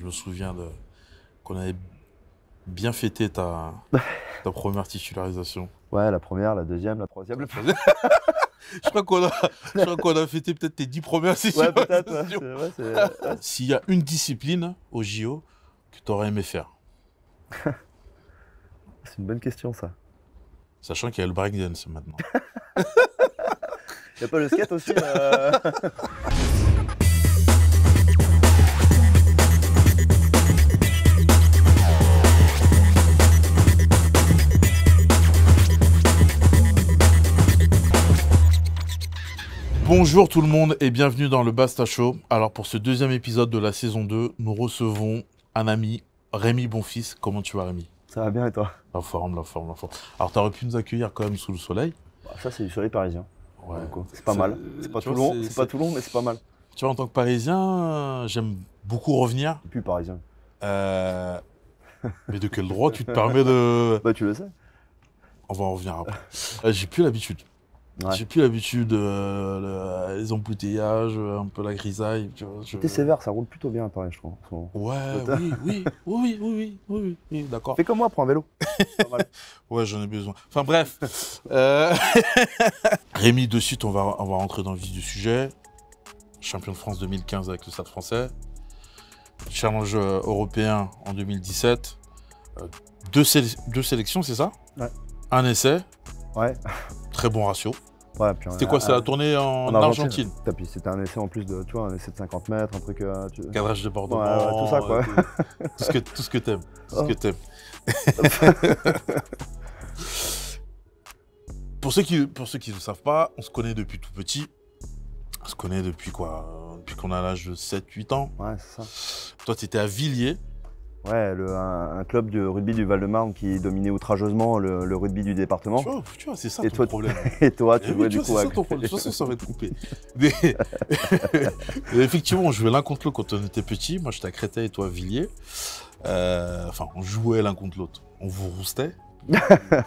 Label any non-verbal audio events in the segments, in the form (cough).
Je me souviens de... qu'on avait bien fêté (laughs) ta... première titularisation. Ouais, la première, la deuxième, la troisième, (laughs) je crois qu'on a, fêté peut-être tes dix premières titularisations. (laughs) S'il y a une discipline au JO que tu aurais aimé faire C'est une bonne question, ça. Sachant qu'il y a le breakdance maintenant. Il n'y a pas le skate aussi Bonjour tout le monde et bienvenue dans le Basta Show. Alors pour ce deuxième épisode de la saison 2, nous recevons un ami, Rémi Bonfils. Comment tu vas Rémi Ça va bien et toi La forme, la forme, la forme. Alors t'aurais pu nous accueillir quand même sous le soleil. Bah, ça c'est du soleil parisien. Ouais. C'est pas mal. C'est pas, tout c'est pas mais c'est pas mal. Tu vois, en tant que parisien, j'aime beaucoup revenir. suis plus parisien. Euh, mais de quel droit tu te permets de. Bah tu le sais. On va en revenir après. Euh, j'ai plus l'habitude. J'ai plus l'habitude, euh, les embouteillages, euh, un peu la grisaille. Tu je... sévère, ça roule plutôt bien pareil, je crois. Ouais, oui, oui, oui, oui, oui, oui, d'accord. Fais comme moi, prends un vélo. (laughs) ouais, j'en ai besoin. Enfin bref, euh, (laughs) Rémi, de suite, on va, on va rentrer dans le vif du sujet. Champion de France 2015 avec le Stade français. Challenge européen en 2017. deux, deux sélections, c'est ça Ouais. Un essai. Ouais. Très bon ratio. C'est c'était quoi, c'est la ah, tournée en, Argentine, C'était un essai en plus de, tu un essai de 50 mètres, un truc. Euh, Cadrage de bord tout ça, quoi. Euh, tout, ce que, tout ce que t'aimes. Tout ce que t'aimes. (laughs) pour, ceux qui, pour ceux qui ne savent pas, on se connaît depuis tout petit. On se connaît depuis quoi Depuis qu'on a l'âge de 7-8 ans. Ouais, c'est ça. Toi, tu étais à Villiers. Ouais, le, un, club de rugby du Val-de-Marne qui dominait outrageusement le, rugby du département. Tu vois, c'est ça, ton problème. (laughs) Et toi, tu eh vois, du coup. C'est ton problème. De toute façon, ça va coupé. (laughs) Effectivement, on jouait l'un contre l'autre quand on était petit. Moi, j'étais à Créteil et toi à Villiers. Euh, enfin, on jouait l'un contre l'autre. On vous roustait, (laughs)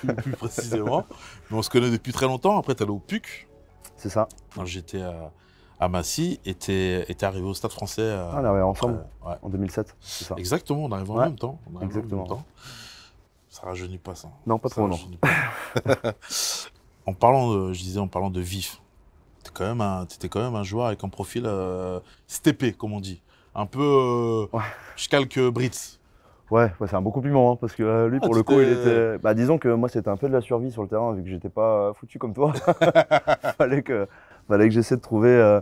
plus, plus, précisément. Mais on se connaît depuis très longtemps. Après, t'allais au PUC. C'est ça. J'étais à Amassi était, était arrivé au Stade français. Euh, ah, euh, en 2007, Exactement, on arrive en même temps. Exactement. En même Ça rajeunit pas ça. Non, pas trop, non. (laughs) en parlant, de, je disais, en parlant de vif, tu étais quand même un joueur avec un profil euh, steppé, comme on dit. Un peu, ouais. je calque Brits. Ouais, c'est un beaucoup plus hein, parce que lui, ah, pour le coup, il était. Bah, disons que moi, c'était un peu de la survie sur le terrain, vu que j'étais pas foutu comme toi. (laughs) Fallait que fallait que j'essaie de trouver euh,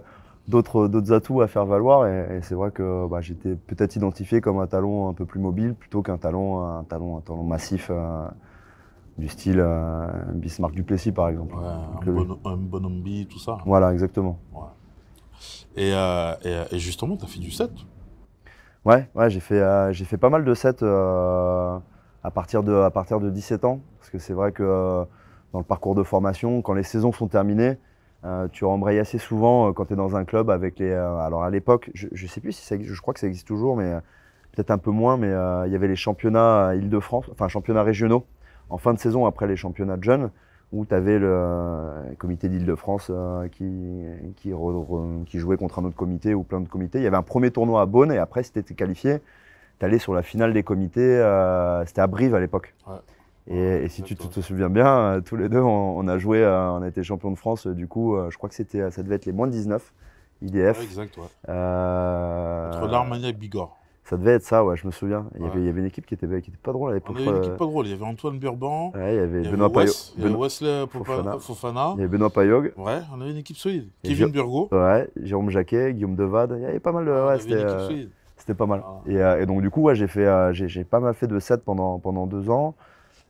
d'autres euh, d'autres atouts à faire valoir et, c'est vrai que bah, j'étais peut-être identifié comme un talon un peu plus mobile plutôt qu'un talon un talon un talon massif euh, du style Bismarck Duplessis par exemple un, bon, tout ça voilà exactement et, justement tu as fait du set. ouais ouais j'ai fait j'ai fait pas mal de 7 à partir de à partir de 17 ans parce que c'est vrai que dans le parcours de formation quand les saisons sont terminées euh, tu rembrayes assez souvent euh, quand tu es dans un club avec les. Euh, alors à l'époque, je, ne sais plus si ça existe, je crois que ça existe toujours, mais euh, peut-être un peu moins, mais il y avait les championnats Île-de-France, enfin championnats régionaux, en fin de saison après les championnats de jeunes, où tu avais le comité d'Île-de-France qui, qui, jouait contre un autre comité ou plein de comités. Il y avait un premier tournoi à Beaune et après, si tu étais qualifié, tu allais sur la finale des comités, c'était à Brive à l'époque. Et, si tu, te souviens bien, euh, tous les deux, on, a joué, euh, on a été champions de France. Euh, du coup, je crois que c'était, ça devait être les moins de 19, IDF. exact, ouais. Entre l'Armagnac et Bigorre. Ça devait être ça, ouais, je me souviens. Il, y, avait, une équipe qui était, pas drôle à l'époque. Il y avait une équipe pas drôle. Il y avait Antoine Burban. Ouais, il y avait Benoît Payog. Il Wesley Fofana. Il y avait Benoît Payog. Ouais, on avait une équipe solide. Kevin Burgo. Ouais, Jérôme Jacquet, Guillaume Devade. Il y avait pas mal de. Ouais, c'était, pas mal. Ah. Et, donc, du coup, ouais, j'ai, pas mal fait de 7 pendant, pendant deux ans.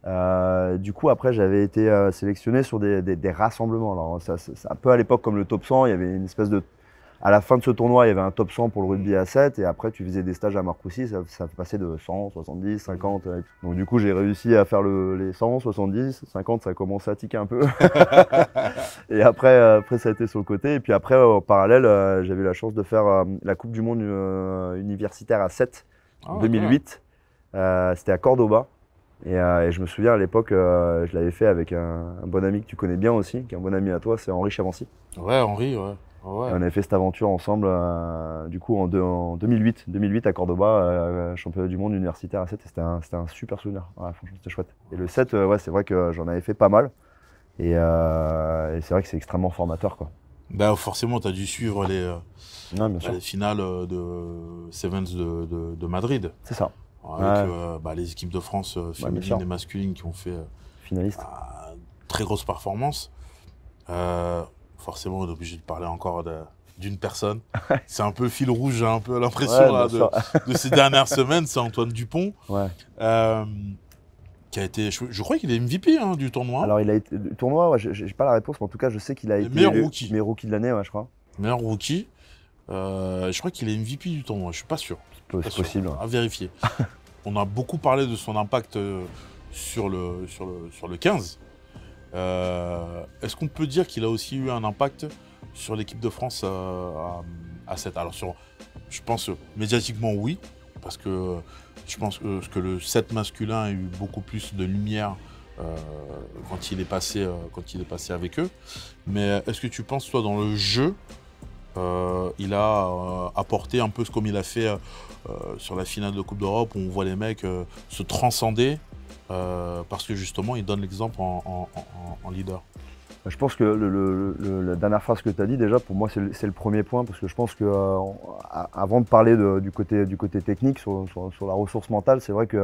Euh, du coup, après, j'avais été euh, sélectionné sur des, rassemblements. Alors, ça, un peu à l'époque comme le top 100, il y avait une espèce de. À la fin de ce tournoi, il y avait un top 100 pour le rugby à 7, et après, tu faisais des stages à Marcoussis, ça, ça passait de 100, 70, 50. Donc, du coup, j'ai réussi à faire les 100, 70, 50, ça commencé à tiquer un peu. (laughs) et après, euh, après, ça a été sur le côté. Et puis après, en parallèle, j'avais la chance de faire la Coupe du Monde universitaire à 7 en 2008. C'était à Cordoba. Euh, et, je me souviens à l'époque, euh, je l'avais fait avec un, bon ami que tu connais bien aussi, qui est un bon ami à toi, c'est Henri Chavancy. Ouais, Henri, ouais. on avait fait cette aventure ensemble, euh, du coup, en, 2008, 2008 à Cordoba, championnat du monde universitaire à 7, c'était un, super souvenir. franchement, c'était chouette. Et le 7, ouais, c'est vrai que j'en avais fait pas mal. Et, c'est vrai que c'est extrêmement formateur, quoi. Ben, forcément, tu as dû suivre les, finales de Sevens de, de Madrid. C'est ça avec euh, bah, les équipes de France euh, féminines et masculines qui ont fait euh, finaliste ah, très grosse performance. forcément, on est obligé de parler encore d'une personne. (laughs) c'est un peu fil rouge, j'ai un peu l'impression (laughs) de, ces dernières semaines, c'est Antoine Dupont. qui a été, je, crois qu'il est MVP hein, du tournoi. Alors, il a été, le tournoi, je j'ai pas la réponse, mais en tout cas, je sais qu'il a été le, meilleur rookie de l'année, je crois. Meilleur rookie. Euh, je crois qu'il est MVP du tournoi, je suis pas sûr. C'est possible. À vérifier. (laughs) On a beaucoup parlé de son impact euh, sur le, sur le, sur le 15. Euh, est-ce qu'on peut dire qu'il a aussi eu un impact sur l'équipe de France à, 7 Alors, sur, je pense médiatiquement, oui, parce que je pense que, que le 7 masculin a eu beaucoup plus de lumière quand, il est passé, quand il est passé avec eux. Mais est-ce que tu penses, toi, dans le jeu, euh, il a euh, apporté un peu ce comme il a fait euh, sur la finale de la Coupe d'Europe où on voit les mecs se transcender parce que justement il donne l'exemple en, leader. Je pense que la dernière phrase que tu as dit déjà pour moi c'est le, premier point parce que je pense que avant de parler du, côté, technique sur, la ressource mentale c'est vrai qu'il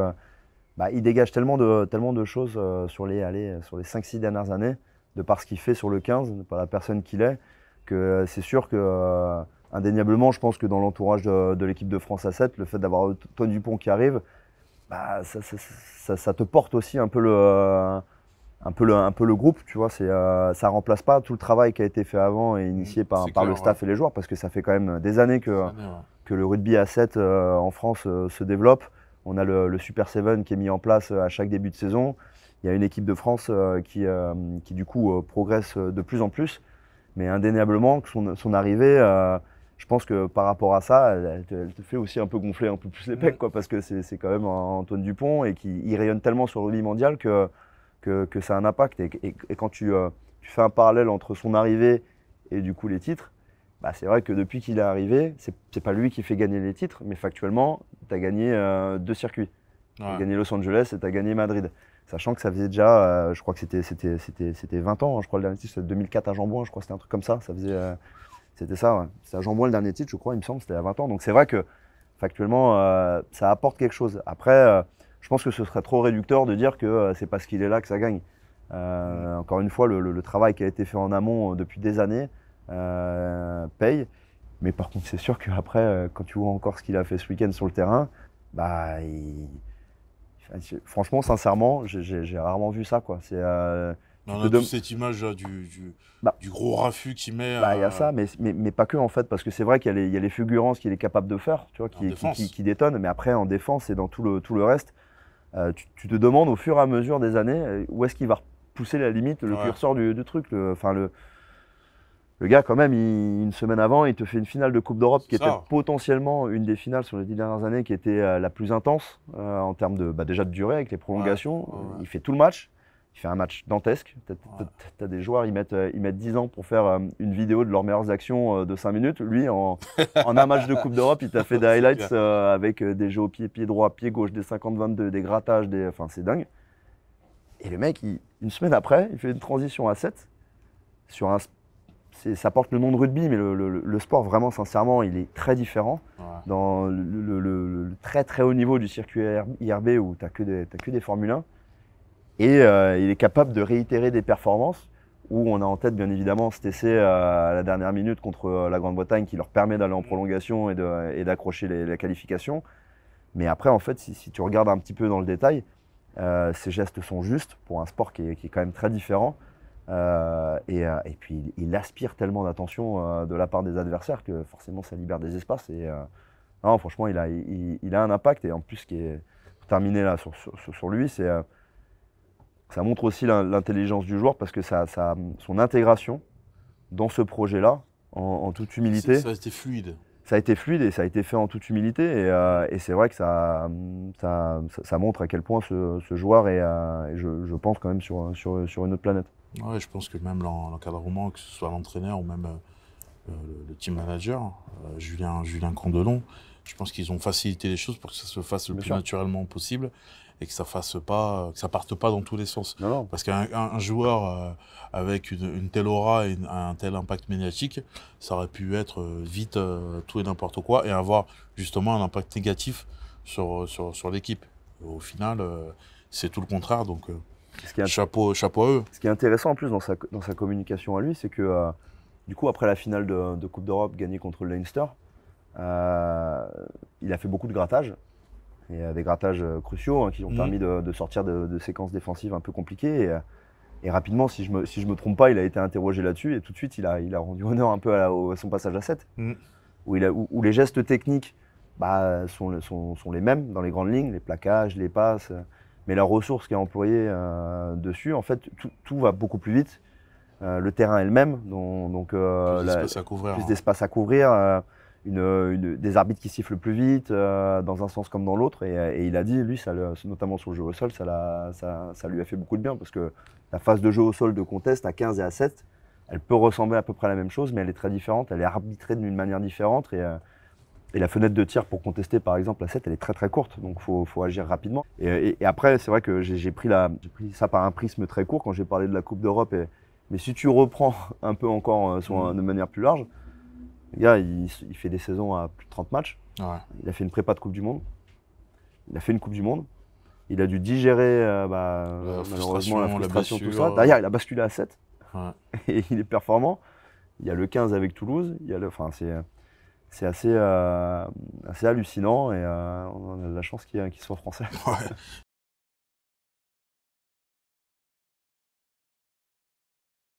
bah, dégage tellement de, choses sur les, sur les 5-6 dernières années de par ce qu'il fait sur le 15, de par la personne qu'il est. Euh, c'est sûr que euh, indéniablement, je pense que dans l'entourage de, l'équipe de France a 7, le fait d'avoir Tony Dupont qui arrive, bah, ça, te porte aussi un peu le, un peu le, groupe, tu vois. Euh, remplace pas tout le travail qui a été fait avant et initié mm, par, le staff et les joueurs, parce que ça fait quand même des années que, le rugby à 7 en France se développe. On a le, Super 7 qui est mis en place à chaque début de saison. Il y a une équipe de France qui, du coup, progresse de plus en plus. Mais indéniablement, son, arrivée, euh, je pense que par rapport à ça, elle, te, fait aussi un peu gonfler un peu plus les mm. pecs, parce que c'est quand même Antoine Dupont et qui rayonne tellement sur le rugby mondial que, ça a un impact. Et, quand euh, tu, fais un parallèle entre son arrivée et du coup les titres, bah, c'est vrai que depuis qu'il est arrivé, c'est pas lui qui fait gagner les titres, mais factuellement, tu as gagné euh, deux circuits. Tu as gagné Los Angeles et tu as gagné Madrid sachant que ça faisait déjà, euh, je crois que c'était, c'était, c'était, 20 ans, hein, je crois le dernier titre, c'était 2004 à Jambon, je crois c'était un truc comme ça, ça faisait, euh, c'était ça, ouais. c'était à Jambouin le dernier titre, je crois, il me semble, c'était à 20 ans. Donc c'est vrai que factuellement, euh, ça apporte quelque chose. Après, je pense que ce serait trop réducteur de dire que c'est parce qu'il est là que ça gagne. Encore une fois, le, travail qui a été fait en amont depuis des années paye. Mais par contre, c'est sûr qu'après, quand tu vois encore ce qu'il a fait ce week-end sur le terrain, bah, il, Franchement, sincèrement, j'ai rarement vu ça. Quoi. C'est, euh, on a cette image du, bah. du, gros raffut qui met. Bah, il y a euh, ça, mais, mais, pas que en fait, parce que c'est vrai qu'il y, a les, fulgurances qu'il est capable de faire, tu vois, qui, qui, détonnent, mais après en défense et dans tout le, tout le reste, euh, tu, te demandes au fur et à mesure des années où est-ce qu'il va repousser la limite, le curseur du, truc. le, le le gars, quand même, une semaine avant, il te fait une finale de Coupe d'Europe qui était potentiellement une des finales sur les dix dernières années qui était euh, la plus intense euh, en termes de, bah, déjà de durée avec les prolongations. Il fait tout le match. Il fait un match dantesque. Tu as, des joueurs, ils mettent, euh, ils mettent 10 ans pour faire une vidéo de leurs meilleures actions de cinq minutes. Lui, (laughs) en, un match de Coupe d'Europe, il t'a fait des highlights avec des jeux au pied, pied droit, pied gauche, des 50-22, des grattages. Des... Enfin, c'est dingue. Et le mec, une semaine après, il fait une transition à 7 sur un ça porte le nom de rugby, mais le, sport, vraiment, sincèrement, il est très différent. Dans le, très très haut niveau du circuit IRB où tu n'as que, des, que des Formule 1, et euh, il est capable de réitérer des performances où on a en tête bien évidemment cet essai euh, à la dernière minute contre euh, la Grande-Bretagne qui leur permet d'aller en prolongation et d'accrocher la qualification. Mais après, en fait, si, tu regardes un petit peu dans le détail, ces gestes sont justes pour un sport qui est quand même très différent. Euh, euh, et, puis il, aspire tellement d'attention euh, de la part des adversaires que forcément ça libère des espaces. Et non, franchement, il a, un impact. Et en plus, ce qui est terminé là sur, lui, c'est ça montre aussi l'intelligence du joueur parce que son intégration dans ce projet-là, en, toute humilité. Ça a fluide ça a été fluide et ça a été fait en toute humilité. Et, euh, mm. c'est vrai que mm, ça, ça, montre à quel point ce, joueur est, euh, je, pense, quand même sur, sur, une autre planète. Ouais, je pense que même l'encadrement, que ce soit l'entraîneur ou même euh, le, team manager, Julien, Julien Condelon, je pense qu'ils ont facilité les choses pour que ça se fasse le plus naturellement possible et que ça fasse pas, que ça parte pas dans tous les sens. Parce qu'un joueur euh, avec une, telle aura et un tel impact médiatique, ça aurait pu être euh, vite euh, tout et n'importe quoi et avoir justement un impact négatif sur, sur, sur l'équipe. Au final, c'est tout le contraire. Donc, chapeau, chapeau à eux. Ce qui est intéressant en plus dans sa, dans sa communication à lui, c'est que du coup, après la finale de, Coupe d'Europe gagnée contre le Leinster, il a fait beaucoup de grattage a des grattages euh, cruciaux hein, qui ont mhm. permis de, sortir de, séquences défensives un peu compliquées. Et, euh, rapidement, si je ne me, si je me trompe pas, il a été interrogé là-dessus et tout de suite, il a, il a rendu (laughs) honneur un peu à, son passage à 7, mhm. où, il a, où, les gestes techniques bah, sont, sont, sont, les mêmes dans les grandes lignes, les plaquages, les passes, mais la ressource qui est employée euh, dessus, en fait, tout, tout, va beaucoup plus vite. le terrain est le même, donc, donc plus d'espace à couvrir hein des arbitres qui sifflent plus vite, euh, dans un sens comme dans l'autre. Et, euh, il a dit, lui, ça notamment sur le jeu au sol, ça, lui a fait beaucoup de bien parce que la phase de jeu au sol de conteste, à 15 et à 7, elle peut ressembler à peu près à la même chose, mais elle est très différente, elle est arbitrée d'une manière différente. Et, euh, la fenêtre de tir pour contester, par exemple, à 7, elle est très très courte, donc il faut, agir rapidement. Et, après, c'est vrai que j'ai pris, ça par un prisme très court quand j'ai parlé de la Coupe d'Europe. Mais si tu reprends (laughs) un peu encore de manière plus large, le gars, il, fait des saisons à plus de 30 matchs. Il a fait une prépa de Coupe du Monde. Il a fait une Coupe du Monde. Il a dû digérer euh, bah, malheureusement la frustration, tout ça. D'ailleurs, euh. il a basculé à 7. (laughs) Et il est performant. Il y a le 15 avec Toulouse. Il y c'est, assez, euh, assez hallucinant et on a de la chance qu'il, soit français.